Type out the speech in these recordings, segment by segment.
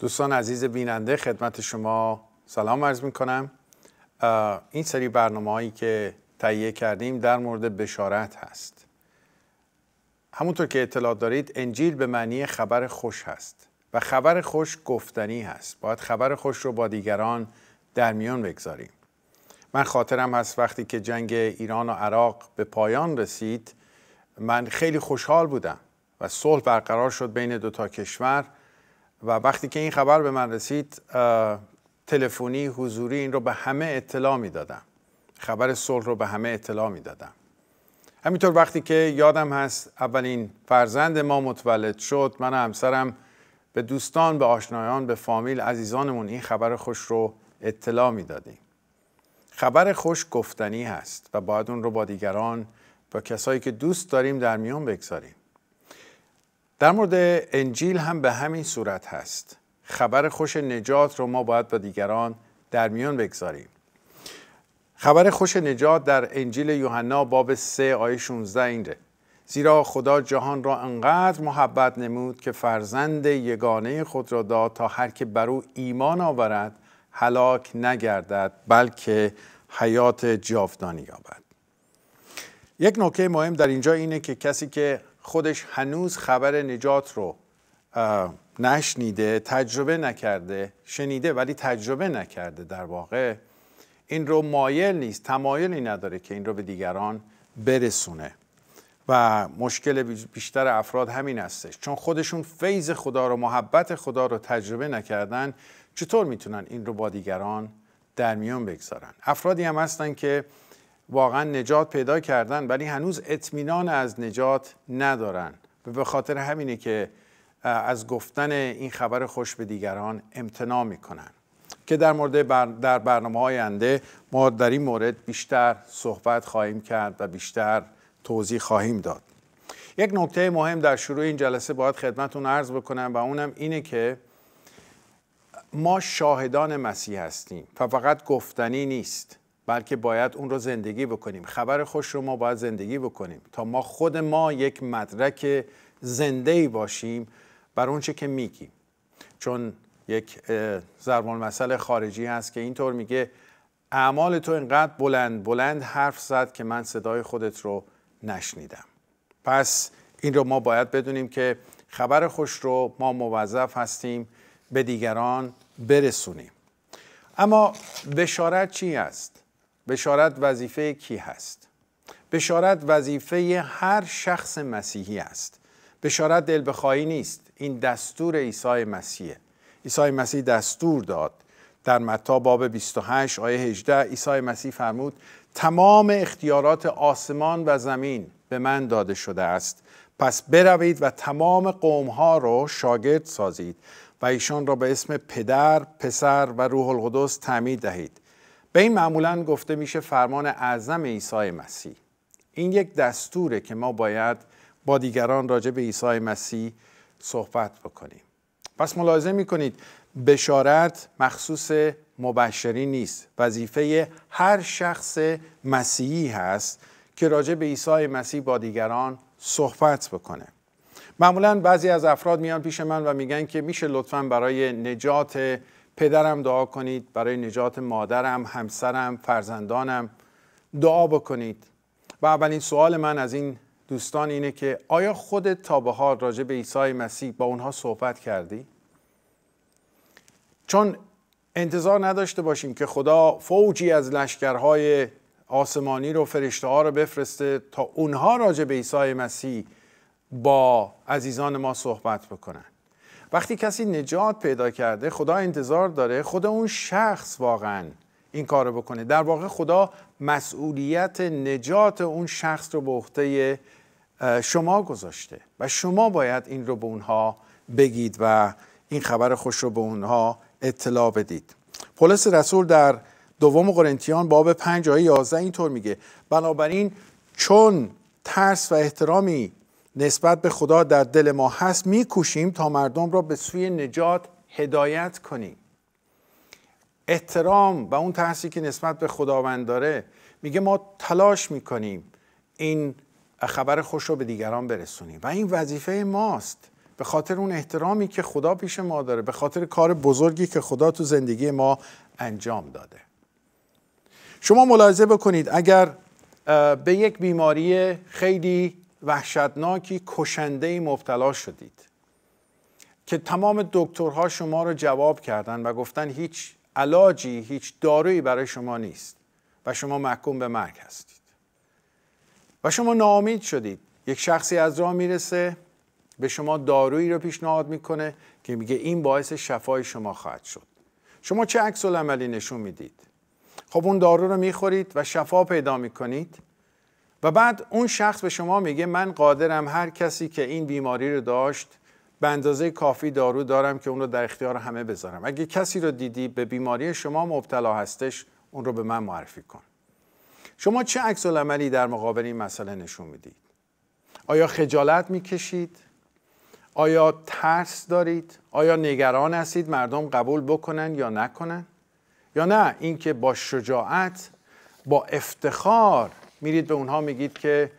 دوستان عزیز بیننده خدمت شما سلام عرض می کنم این سری برنامه هایی که تهیه کردیم در مورد بشارت هست همونطور که اطلاع دارید انجیل به معنی خبر خوش هست و خبر خوش گفتنی هست باید خبر خوش رو با دیگران در میان بگذاریم من خاطرم هست وقتی که جنگ ایران و عراق به پایان رسید من خیلی خوشحال بودم و صلح برقرار شد بین دو تا کشور و وقتی که این خبر به من رسید تلفنی حضوری این رو به همه اطلاع میدادم خبر صلح رو به همه اطلاع میدادم همینطور وقتی که یادم هست اولین فرزند ما متولد شد من و همسرم به دوستان به آشنایان به فامیل عزیزانمون این خبر خوش رو اطلاع میدادیم خبر خوش گفتنی هست و باید اون رو با دیگران با کسایی که دوست داریم در میان بگذاریم در مورد انجیل هم به همین صورت هست خبر خوش نجات رو ما باید با دیگران در میان بگذاریم خبر خوش نجات در انجیل یوحنا باب 3 آیه 16 اینه زیرا خدا جهان را انقدر محبت نمود که فرزند یگانه خود را داد تا هر که بر او ایمان آورد هلاک نگردد بلکه حیات جاودانی یابد یک نکته مهم در اینجا اینه که کسی که خودش هنوز خبر نجات رو نشنیده تجربه نکرده شنیده ولی تجربه نکرده در واقع این رو مایل نیست تمایلی نداره که این رو به دیگران برسونه و مشکل بیشتر افراد همین هستش چون خودشون فیض خدا رو محبت خدا رو تجربه نکردن چطور میتونن این رو با دیگران در میان بگذارن افرادی هم هستن که واقعا نجات پیدا کردن ولی هنوز اطمینان از نجات ندارن و به خاطر همینه که از گفتن این خبر خوش به دیگران امتناع میکنن که در مورد در برنامه های آینده ما در این مورد بیشتر صحبت خواهیم کرد و بیشتر توضیح خواهیم داد یک نکته مهم در شروع این جلسه باید خدمتون عرض بکنم و اونم اینه که ما شاهدان مسیح هستیم و فقط گفتنی نیست بلکه باید اون رو زندگی بکنیم خبر خوش رو ما باید زندگی بکنیم تا ما خود ما یک مدرک زنده ای باشیم بر اونچه که میگیم چون یک زربان مسئله خارجی هست که اینطور میگه اعمال تو اینقدر بلند بلند حرف زد که من صدای خودت رو نشنیدم پس این رو ما باید بدونیم که خبر خوش رو ما موظف هستیم به دیگران برسونیم اما بشارت چی است بشارت وظیفه کی هست؟ بشارت وظیفه هر شخص مسیحی است بشارت بخواهی نیست این دستور عیسی مسیحه عیسی مسیح دستور داد در متا باب 28 آیه 18 عیسی مسیح فرمود تمام اختیارات آسمان و زمین به من داده شده است پس بروید و تمام قوم ها را شاگرد سازید و ایشان را به اسم پدر، پسر و روح القدس تعمید دهید به این معمولا گفته میشه فرمان اعظم عیسی مسیح این یک دستوره که ما باید با دیگران راجع به عیسی مسیح صحبت بکنیم پس ملاحظه میکنید بشارت مخصوص مبشری نیست وظیفه هر شخص مسیحی هست که راجع به عیسی مسیح با دیگران صحبت بکنه معمولا بعضی از افراد میان پیش من و میگن که میشه لطفا برای نجات پدرم دعا کنید برای نجات مادرم همسرم فرزندانم دعا بکنید و اولین سوال من از این دوستان اینه که آیا خودت تا به حال راجع به عیسی مسیح با اونها صحبت کردی؟ چون انتظار نداشته باشیم که خدا فوجی از لشکرهای آسمانی رو فرشته ها رو بفرسته تا اونها راجع به عیسی مسیح با عزیزان ما صحبت بکنن وقتی کسی نجات پیدا کرده خدا انتظار داره خود اون شخص واقعا این کار بکنه در واقع خدا مسئولیت نجات اون شخص رو به عهده شما گذاشته و شما باید این رو به اونها بگید و این خبر خوش رو به اونها اطلاع بدید پولس رسول در دوم قرنتیان باب 5 آیه 11 اینطور میگه بنابراین چون ترس و احترامی نسبت به خدا در دل ما هست میکوشیم تا مردم را به سوی نجات هدایت کنیم احترام و اون ترسی که نسبت به خداوند داره میگه ما تلاش میکنیم این خبر خوش رو به دیگران برسونیم و این وظیفه ماست به خاطر اون احترامی که خدا پیش ما داره به خاطر کار بزرگی که خدا تو زندگی ما انجام داده شما ملاحظه بکنید اگر به یک بیماری خیلی وحشتناکی کشنده مبتلا شدید که تمام دکترها شما رو جواب کردند و گفتن هیچ علاجی هیچ دارویی برای شما نیست و شما محکوم به مرگ هستید و شما ناامید شدید یک شخصی از راه میرسه به شما دارویی رو پیشنهاد میکنه که میگه این باعث شفای شما خواهد شد شما چه عکس عملی نشون میدید خب اون دارو رو میخورید و شفا پیدا میکنید و بعد اون شخص به شما میگه من قادرم هر کسی که این بیماری رو داشت به اندازه کافی دارو دارم که اون رو در اختیار همه بذارم اگه کسی رو دیدی به بیماری شما مبتلا هستش اون رو به من معرفی کن شما چه عکس عملی در مقابل این مسئله نشون میدید آیا خجالت میکشید آیا ترس دارید آیا نگران هستید مردم قبول بکنن یا نکنن یا نه اینکه با شجاعت با افتخار میرید به اونها میگید که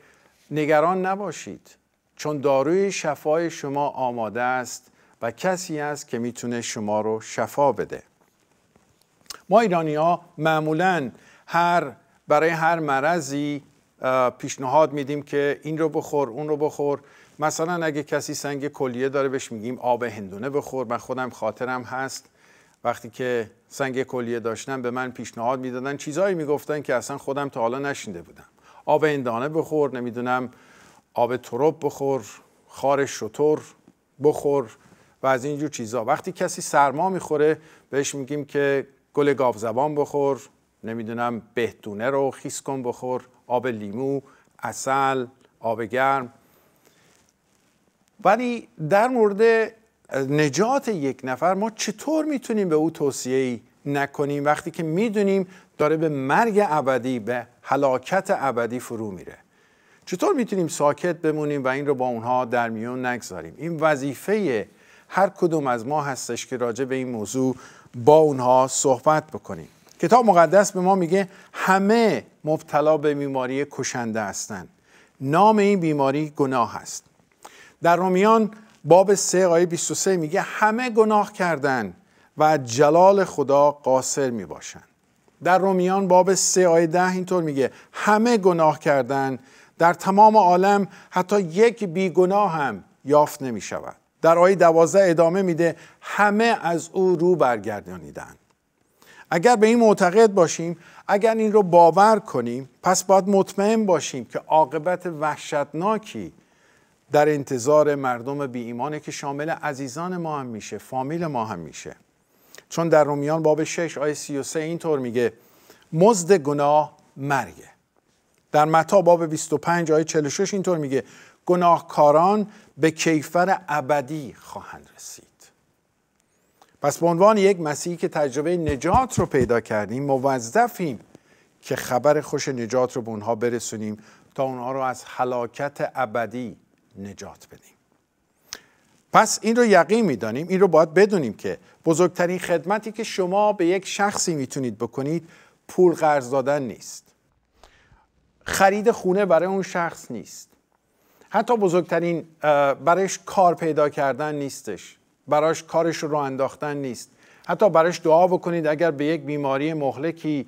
نگران نباشید چون داروی شفای شما آماده است و کسی است که میتونه شما رو شفا بده ما ایرانی ها معمولا هر برای هر مرضی پیشنهاد میدیم که این رو بخور اون رو بخور مثلا اگه کسی سنگ کلیه داره بهش میگیم آب هندونه بخور من خودم خاطرم هست وقتی که سنگ کلیه داشتم به من پیشنهاد میدادن چیزایی میگفتن که اصلا خودم تا حالا نشینده بودم آب اندانه بخور نمیدونم آب تروب بخور خار شطور بخور و از اینجور چیزا وقتی کسی سرما میخوره بهش میگیم که گل گاف زبان بخور نمیدونم بهتونه رو خیس کن بخور آب لیمو اصل آب گرم ولی در مورد نجات یک نفر ما چطور میتونیم به او توصیه ای نکنیم وقتی که میدونیم داره به مرگ ابدی به هلاکت ابدی فرو میره چطور میتونیم ساکت بمونیم و این رو با اونها در میون نگذاریم این وظیفه هر کدوم از ما هستش که راجع به این موضوع با اونها صحبت بکنیم کتاب مقدس به ما میگه همه مبتلا به بیماری کشنده هستند نام این بیماری گناه است در رومیان باب 3 آیه 23 میگه همه گناه کردن و از جلال خدا قاصر می باشن. در رومیان باب 3 آیه 10 اینطور میگه همه گناه کردن در تمام عالم حتی یک بیگناه هم یافت نمی شود. در آیه 12 ادامه میده همه از او رو برگردانیدن اگر به این معتقد باشیم اگر این رو باور کنیم پس باید مطمئن باشیم که عاقبت وحشتناکی در انتظار مردم بی ایمانه که شامل عزیزان ما هم میشه فامیل ما هم میشه چون در رومیان باب 6 آیه 33 اینطور میگه مزد گناه مرگه در متا باب 25 آیه 46 اینطور میگه گناهکاران به کیفر ابدی خواهند رسید پس به عنوان یک مسیحی که تجربه نجات رو پیدا کردیم موظفیم که خبر خوش نجات رو به اونها برسونیم تا اونها رو از حلاکت ابدی نجات بدیم پس این رو یقین میدانیم این رو باید بدونیم که بزرگترین خدمتی که شما به یک شخصی میتونید بکنید پول قرض دادن نیست خرید خونه برای اون شخص نیست حتی بزرگترین برایش کار پیدا کردن نیستش براش کارش رو انداختن نیست حتی براش دعا بکنید اگر به یک بیماری مهلکی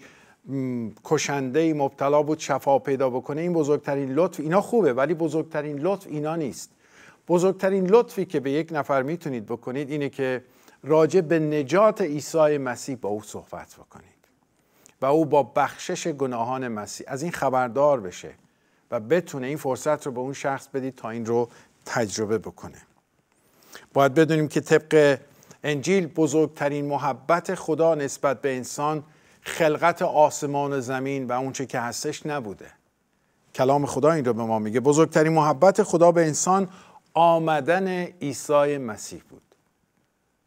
کشنده مبتلا بود شفا پیدا بکنه این بزرگترین لطف اینا خوبه ولی بزرگترین لطف اینا نیست بزرگترین لطفی که به یک نفر میتونید بکنید اینه که راجع به نجات عیسی مسیح با او صحبت بکنید و او با بخشش گناهان مسیح از این خبردار بشه و بتونه این فرصت رو به اون شخص بدید تا این رو تجربه بکنه باید بدونیم که طبق انجیل بزرگترین محبت خدا نسبت به انسان خلقت آسمان و زمین و اونچه که هستش نبوده کلام خدا این رو به ما میگه بزرگترین محبت خدا به انسان آمدن عیسی مسیح بود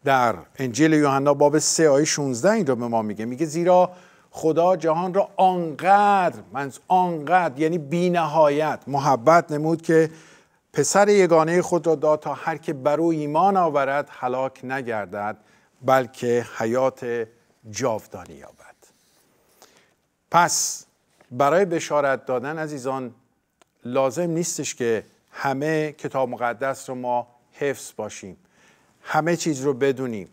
در انجیل یوحنا باب 3 آیه 16 این رو به ما میگه میگه زیرا خدا جهان را آنقدر منز آنقدر یعنی بینهایت محبت نمود که پسر یگانه خود را داد تا هر که بر او ایمان آورد هلاک نگردد بلکه حیات جاودانی یابد پس برای بشارت دادن عزیزان لازم نیستش که همه کتاب مقدس رو ما حفظ باشیم همه چیز رو بدونیم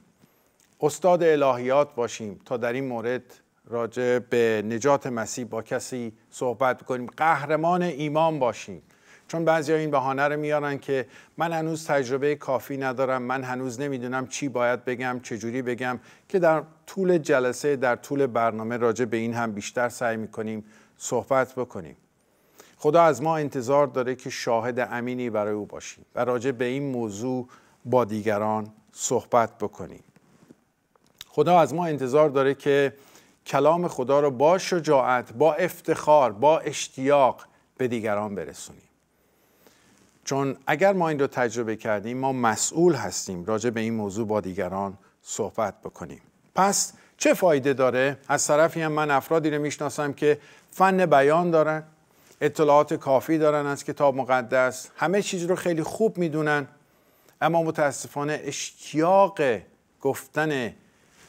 استاد الهیات باشیم تا در این مورد راجع به نجات مسیح با کسی صحبت کنیم قهرمان ایمان باشیم چون بعضی این بهانه رو میارن که من هنوز تجربه کافی ندارم من هنوز نمیدونم چی باید بگم چجوری بگم که در طول جلسه در طول برنامه راجع به این هم بیشتر سعی میکنیم صحبت بکنیم خدا از ما انتظار داره که شاهد امینی برای او باشیم و راجع به این موضوع با دیگران صحبت بکنیم خدا از ما انتظار داره که کلام خدا رو با شجاعت با افتخار با اشتیاق به دیگران برسونیم چون اگر ما این رو تجربه کردیم ما مسئول هستیم راجع به این موضوع با دیگران صحبت بکنیم پس چه فایده داره از طرفی هم من افرادی رو میشناسم که فن بیان دارن اطلاعات کافی دارن از کتاب مقدس همه چیز رو خیلی خوب میدونن اما متاسفانه اشتیاق گفتن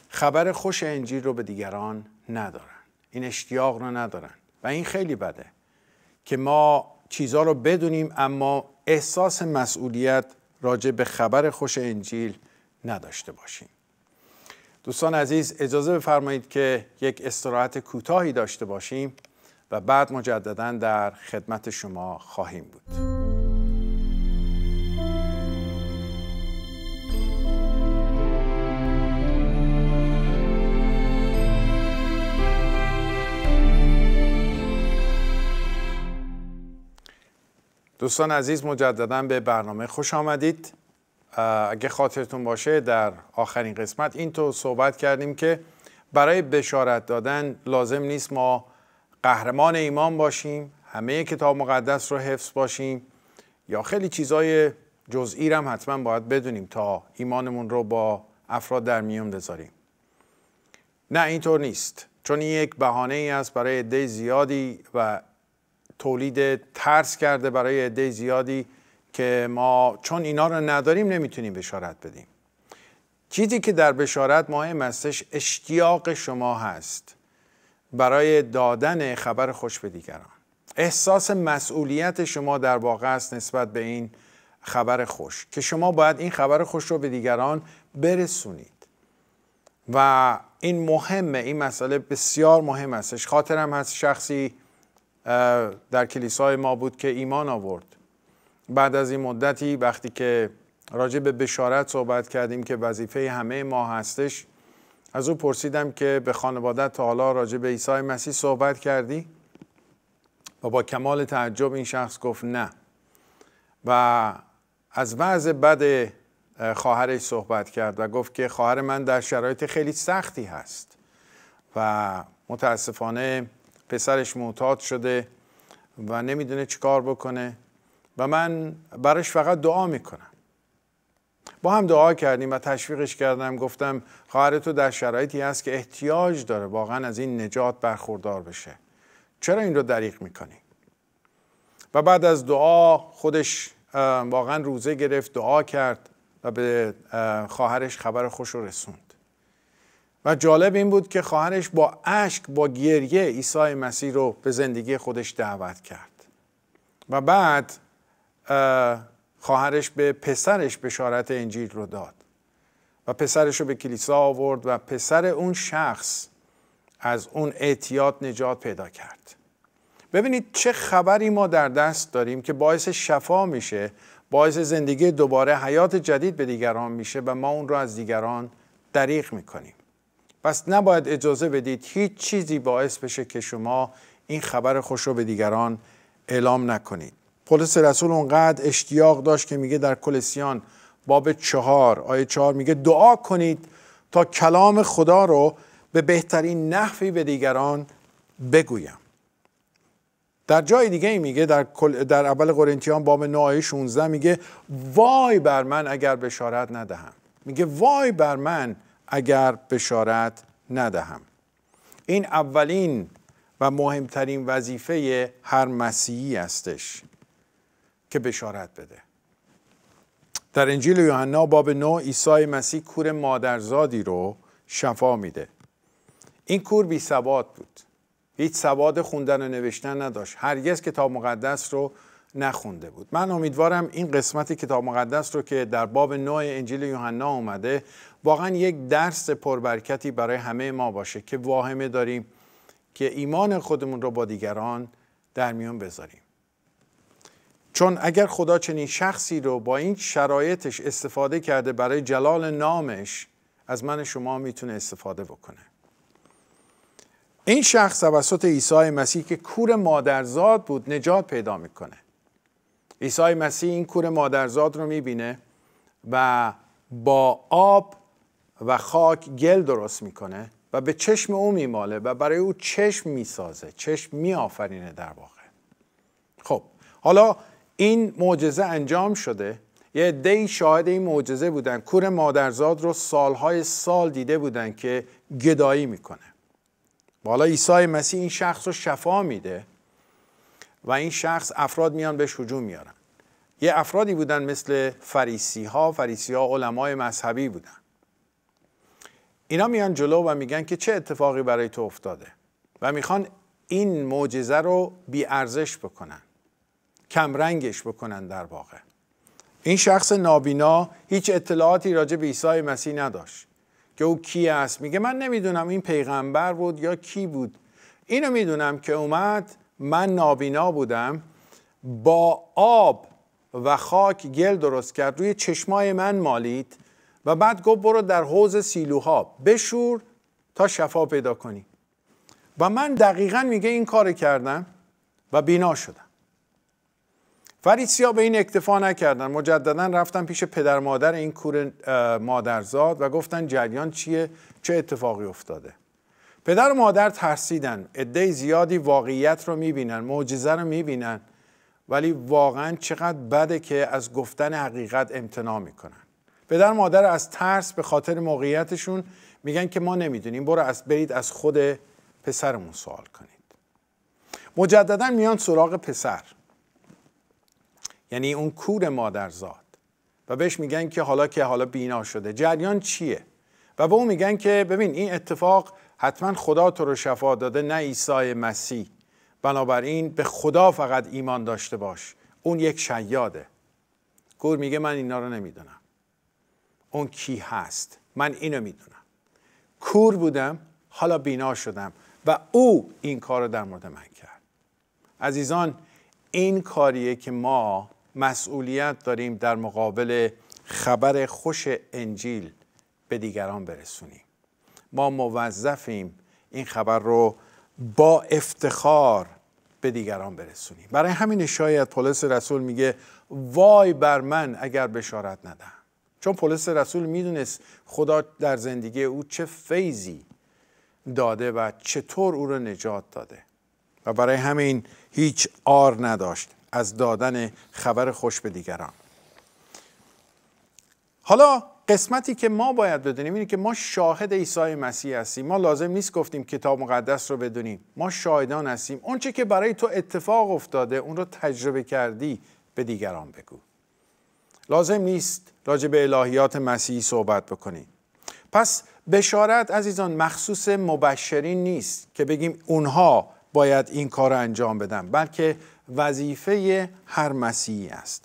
خبر خوش انجیل رو به دیگران ندارن این اشتیاق رو ندارن و این خیلی بده که ما چیزها رو بدونیم اما احساس مسئولیت راجع به خبر خوش انجیل نداشته باشیم دوستان عزیز اجازه بفرمایید که یک استراحت کوتاهی داشته باشیم و بعد مجددا در خدمت شما خواهیم بود دوستان عزیز مجددا به برنامه خوش آمدید اگه خاطرتون باشه در آخرین قسمت این تو صحبت کردیم که برای بشارت دادن لازم نیست ما قهرمان ایمان باشیم همه کتاب مقدس رو حفظ باشیم یا خیلی چیزای جزئی هم حتما باید بدونیم تا ایمانمون رو با افراد در میون بذاریم نه اینطور نیست چون این یک بهانه ای است برای عده زیادی و تولید ترس کرده برای عده زیادی که ما چون اینا رو نداریم نمیتونیم بشارت بدیم چیزی که در بشارت مهم هستش اشتیاق شما هست برای دادن خبر خوش به دیگران احساس مسئولیت شما در واقع است نسبت به این خبر خوش که شما باید این خبر خوش رو به دیگران برسونید و این مهمه این مسئله بسیار مهم استش خاطرم هست شخصی در کلیسای ما بود که ایمان آورد بعد از این مدتی وقتی که راجع به بشارت صحبت کردیم که وظیفه همه ما هستش از او پرسیدم که به خانواده تا حالا راجع به عیسی مسیح صحبت کردی و با کمال تعجب این شخص گفت نه و از وضع بد خواهرش صحبت کرد و گفت که خواهر من در شرایط خیلی سختی هست و متاسفانه پسرش معتاد شده و نمیدونه چی کار بکنه و من براش فقط دعا میکنم با هم دعا کردیم و تشویقش کردم گفتم خواهر تو در شرایطی هست که احتیاج داره واقعا از این نجات برخوردار بشه چرا این رو دریق میکنی؟ و بعد از دعا خودش واقعا روزه گرفت دعا کرد و به خواهرش خبر خوش رو رسوند و جالب این بود که خواهرش با اشک با گریه عیسی مسیح رو به زندگی خودش دعوت کرد و بعد خواهرش به پسرش بشارت انجیل رو داد و پسرش رو به کلیسا آورد و پسر اون شخص از اون اعتیاد نجات پیدا کرد ببینید چه خبری ما در دست داریم که باعث شفا میشه باعث زندگی دوباره حیات جدید به دیگران میشه و ما اون رو از دیگران دریغ میکنیم پس نباید اجازه بدید هیچ چیزی باعث بشه که شما این خبر خوش رو به دیگران اعلام نکنید پولس رسول اونقدر اشتیاق داشت که میگه در کلسیان باب چهار آیه چهار میگه دعا کنید تا کلام خدا رو به بهترین نحوی به دیگران بگویم در جای دیگه میگه در, در اول قرنتیان باب 9 آیه 16 میگه وای بر من اگر بشارت ندهم میگه وای بر من اگر بشارت ندهم این اولین و مهمترین وظیفه هر مسیحی استش که بشارت بده در انجیل یوحنا باب 9 عیسی مسیح کور مادرزادی رو شفا میده این کور بی سواد بود هیچ سواد خوندن و نوشتن نداشت هرگز کتاب مقدس رو نخونده بود من امیدوارم این قسمت کتاب مقدس رو که در باب 9 انجیل یوحنا اومده واقعا یک درس پربرکتی برای همه ما باشه که واهمه داریم که ایمان خودمون رو با دیگران در میان بذاریم چون اگر خدا چنین شخصی رو با این شرایطش استفاده کرده برای جلال نامش از من شما میتونه استفاده بکنه این شخص توسط عیسی مسیح که کور مادرزاد بود نجات پیدا میکنه عیسی مسیح این کور مادرزاد رو میبینه و با آب و خاک گل درست میکنه و به چشم او میماله و برای او چشم میسازه چشم میآفرینه در واقع خب حالا این معجزه انجام شده یه عدهای شاهد این معجزه بودن کور مادرزاد رو سالهای سال دیده بودن که گدایی میکنه حالا عیسی مسیح این شخص رو شفا میده و این شخص افراد میان بهش هجوم میارن یه افرادی بودن مثل فریسی ها فریسی ها علمای مذهبی بودن اینا میان جلو و میگن که چه اتفاقی برای تو افتاده و میخوان این معجزه رو ارزش بکنن کمرنگش بکنن در واقع این شخص نابینا هیچ اطلاعاتی راجع به عیسی مسیح نداشت که او کی است میگه من نمیدونم این پیغمبر بود یا کی بود اینو میدونم که اومد من نابینا بودم با آب و خاک گل درست کرد روی چشمای من مالید و بعد گفت برو در حوز سیلوها بشور تا شفا پیدا کنی و من دقیقا میگه این کار کردم و بینا شدم ها به این اکتفا نکردن مجددا رفتن پیش پدر مادر این کور مادرزاد و گفتن جریان چیه چه اتفاقی افتاده پدر و مادر ترسیدن عده زیادی واقعیت رو میبینن معجزه رو میبینن ولی واقعا چقدر بده که از گفتن حقیقت امتناع میکنن پدر مادر از ترس به خاطر موقعیتشون میگن که ما نمیدونیم برو از برید از خود پسرمون سوال کنید مجددا میان سراغ پسر یعنی اون کور مادرزاد و بهش میگن که حالا که حالا بینا شده جریان چیه و به اون میگن که ببین این اتفاق حتما خدا تو رو شفا داده نه عیسی مسیح بنابراین به خدا فقط ایمان داشته باش اون یک شیاده گور میگه من اینا رو نمیدونم اون کی هست من اینو میدونم کور بودم حالا بینا شدم و او این کار رو در مورد من کرد عزیزان این کاریه که ما مسئولیت داریم در مقابل خبر خوش انجیل به دیگران برسونیم ما موظفیم این خبر رو با افتخار به دیگران برسونیم برای همین شاید پولس رسول میگه وای بر من اگر بشارت ندم چون پولس رسول میدونست خدا در زندگی او چه فیضی داده و چطور او را نجات داده و برای همین هیچ آر نداشت از دادن خبر خوش به دیگران حالا قسمتی که ما باید بدونیم اینه که ما شاهد عیسی مسیح هستیم ما لازم نیست گفتیم کتاب مقدس رو بدونیم ما شاهدان هستیم اونچه که برای تو اتفاق افتاده اون رو تجربه کردی به دیگران بگو لازم نیست راجع به الهیات مسیحی صحبت بکنیم پس بشارت عزیزان مخصوص مبشرین نیست که بگیم اونها باید این کار را انجام بدن بلکه وظیفه هر مسیحی است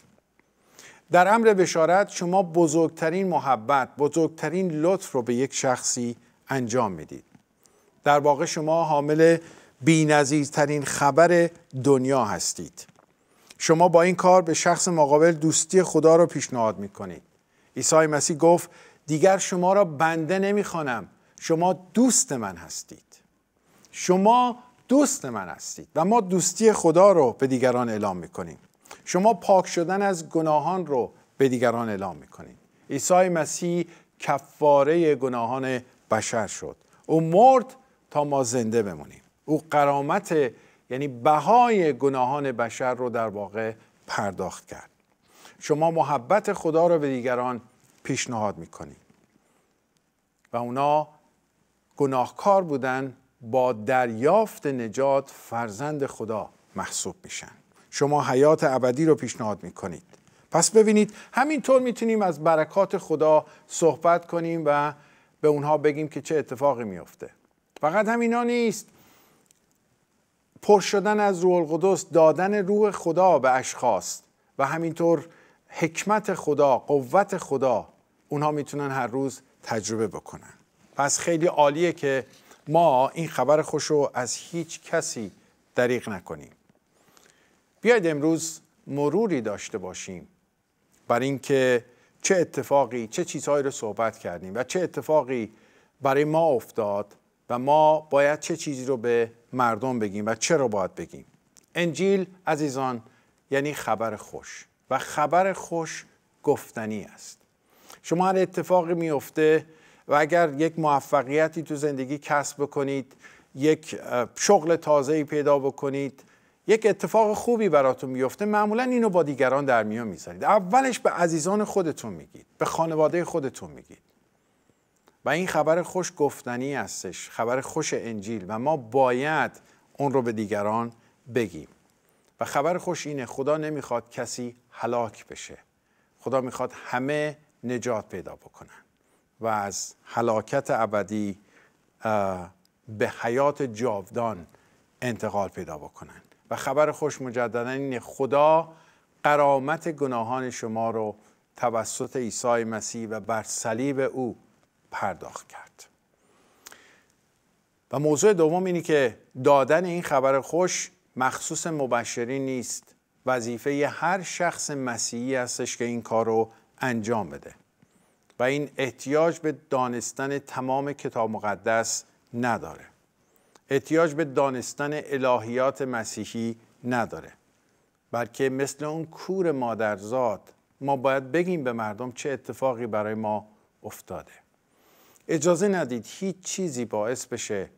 در امر بشارت شما بزرگترین محبت بزرگترین لطف رو به یک شخصی انجام میدید در واقع شما حامل بینظیرترین خبر دنیا هستید شما با این کار به شخص مقابل دوستی خدا را پیشنهاد میکنید عیسی مسیح گفت دیگر شما را بنده نمیخوانم شما دوست من هستید شما دوست من هستید و ما دوستی خدا رو به دیگران اعلام میکنیم شما پاک شدن از گناهان رو به دیگران اعلام میکنید عیسی مسیح کفاره گناهان بشر شد او مرد تا ما زنده بمونیم او قرامت یعنی بهای گناهان بشر رو در واقع پرداخت کرد شما محبت خدا رو به دیگران پیشنهاد میکنید و اونا گناهکار بودن با دریافت نجات فرزند خدا محسوب میشن شما حیات ابدی رو پیشنهاد میکنید پس ببینید همینطور میتونیم از برکات خدا صحبت کنیم و به اونها بگیم که چه اتفاقی میفته فقط همینا نیست پر شدن از روح القدس دادن روح خدا به اشخاص و همینطور حکمت خدا قوت خدا اونها میتونن هر روز تجربه بکنن پس خیلی عالیه که ما این خبر خوشو از هیچ کسی دریغ نکنیم بیاید امروز مروری داشته باشیم بر اینکه چه اتفاقی چه چیزهایی رو صحبت کردیم و چه اتفاقی برای ما افتاد و ما باید چه چیزی رو به مردم بگیم و چرا باید بگیم انجیل عزیزان یعنی خبر خوش و خبر خوش گفتنی است شما هر اتفاقی میفته و اگر یک موفقیتی تو زندگی کسب بکنید یک شغل تازه‌ای پیدا بکنید یک اتفاق خوبی براتون میفته معمولا اینو با دیگران در میان میذارید اولش به عزیزان خودتون میگید به خانواده خودتون میگید و این خبر خوش گفتنی هستش خبر خوش انجیل و ما باید اون رو به دیگران بگیم و خبر خوش اینه خدا نمیخواد کسی هلاک بشه خدا میخواد همه نجات پیدا بکنن و از هلاکت ابدی به حیات جاودان انتقال پیدا بکنن و خبر خوش مجددا اینه خدا قرامت گناهان شما رو توسط عیسی مسیح و بر صلیب او پرداخت کرد و موضوع دوم اینی که دادن این خبر خوش مخصوص مبشری نیست وظیفه هر شخص مسیحی هستش که این کار رو انجام بده و این احتیاج به دانستن تمام کتاب مقدس نداره احتیاج به دانستن الهیات مسیحی نداره بلکه مثل اون کور مادرزاد ما باید بگیم به مردم چه اتفاقی برای ما افتاده اجازه ندید هیچ چیزی باعث بشه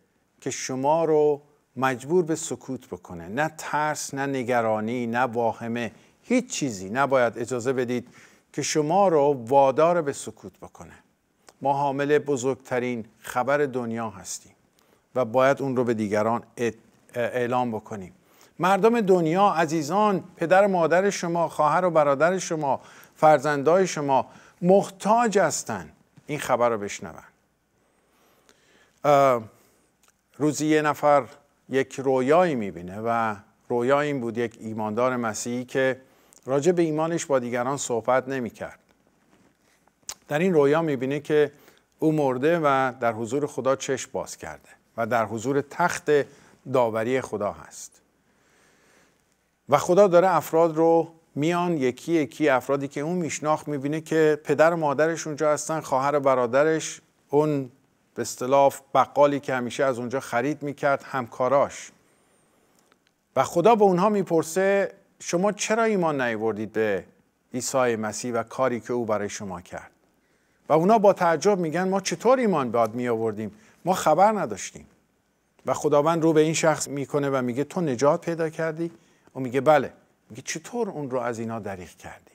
که شما رو مجبور به سکوت بکنه نه ترس نه نگرانی نه واهمه هیچ چیزی نباید اجازه بدید که شما رو وادار به سکوت بکنه ما حامل بزرگترین خبر دنیا هستیم و باید اون رو به دیگران اعلام بکنیم مردم دنیا عزیزان پدر مادر شما خواهر و برادر شما فرزندای شما محتاج هستند این خبر رو بشنون روزی یه نفر یک رویایی میبینه و رویا این بود یک ایماندار مسیحی که راجع به ایمانش با دیگران صحبت نمیکرد در این رویا میبینه که او مرده و در حضور خدا چشم باز کرده و در حضور تخت داوری خدا هست و خدا داره افراد رو میان یکی یکی افرادی که اون میشناخت میبینه که پدر و مادرش اونجا هستن خواهر و برادرش اون به اصطلاح بقالی که همیشه از اونجا خرید میکرد همکاراش و خدا به اونها میپرسه شما چرا ایمان نیوردید به عیسی مسیح و کاری که او برای شما کرد و اونا با تعجب میگن ما چطور ایمان به می آوردیم ما خبر نداشتیم و خداوند رو به این شخص میکنه و میگه تو نجات پیدا کردی و میگه بله میگه چطور اون رو از اینا دریغ کردی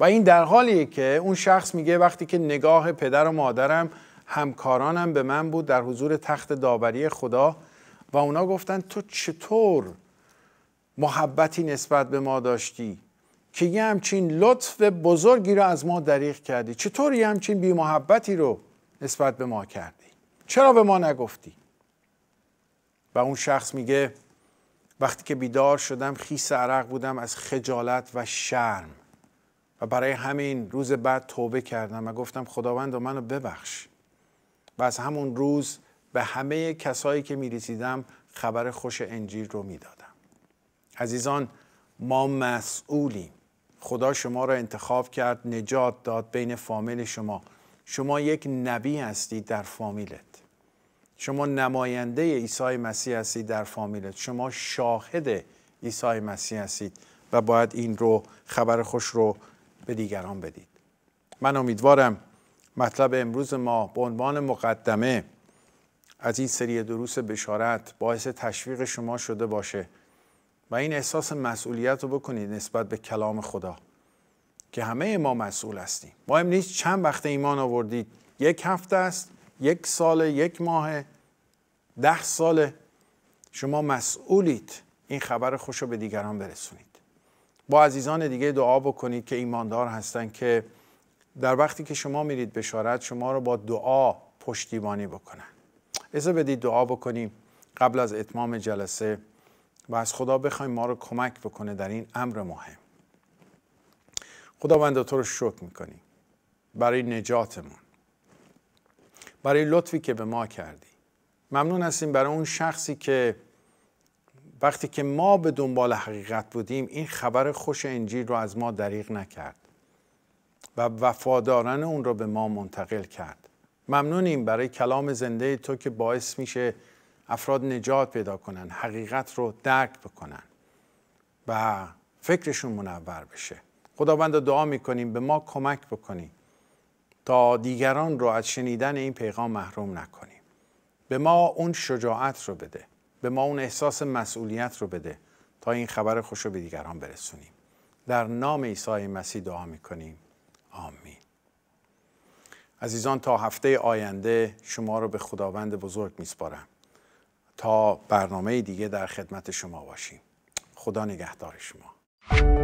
و این در حالیه که اون شخص میگه وقتی که نگاه پدر و مادرم همکارانم به من بود در حضور تخت داوری خدا و اونا گفتن تو چطور محبتی نسبت به ما داشتی که یه همچین لطف بزرگی رو از ما دریغ کردی چطور یه همچین بی محبتی رو نسبت به ما کردی چرا به ما نگفتی و اون شخص میگه وقتی که بیدار شدم خیس عرق بودم از خجالت و شرم و برای همین روز بعد توبه کردم و گفتم خداوند منو ببخش و از همون روز به همه کسایی که می رسیدم خبر خوش انجیل رو می دادم. عزیزان ما مسئولیم خدا شما را انتخاب کرد نجات داد بین فامیل شما شما یک نبی هستید در فامیلت شما نماینده عیسی مسیح هستید در فامیلت شما شاهد عیسی مسیح هستید و باید این رو خبر خوش رو به دیگران بدید من امیدوارم مطلب امروز ما به عنوان مقدمه از این سری دروس بشارت باعث تشویق شما شده باشه و این احساس مسئولیت رو بکنید نسبت به کلام خدا که همه ما مسئول هستیم مهم نیست چند وقت ایمان آوردید یک هفته است یک سال یک ماه ده سال شما مسئولید این خبر خوش رو به دیگران برسونید با عزیزان دیگه دعا بکنید که ایماندار هستن که در وقتی که شما میرید بشارت شما رو با دعا پشتیبانی بکنن اجازه بدید دعا بکنیم قبل از اتمام جلسه و از خدا بخوایم ما رو کمک بکنه در این امر مهم خداوند تو رو شکر میکنیم برای نجاتمون برای لطفی که به ما کردی ممنون هستیم برای اون شخصی که وقتی که ما به دنبال حقیقت بودیم این خبر خوش انجیل رو از ما دریغ نکرد و وفاداران اون رو به ما منتقل کرد ممنونیم برای کلام زنده تو که باعث میشه افراد نجات پیدا کنن حقیقت رو درک بکنن و فکرشون منور بشه خداوند دعا میکنیم به ما کمک بکنیم تا دیگران رو از شنیدن این پیغام محروم نکنیم به ما اون شجاعت رو بده به ما اون احساس مسئولیت رو بده تا این خبر خوش رو به دیگران برسونیم در نام عیسی مسیح دعا میکنیم آمین عزیزان تا هفته آینده شما رو به خداوند بزرگ میسپارم تا برنامه دیگه در خدمت شما باشیم خدا نگهدار شما